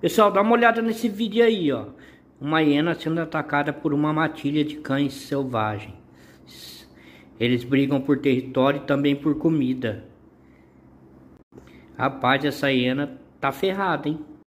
Pessoal, dá uma olhada nesse vídeo aí, ó. Uma hiena sendo atacada por uma matilha de cães selvagens. Eles brigam por território e também por comida. Rapaz, essa hiena tá ferrada, hein?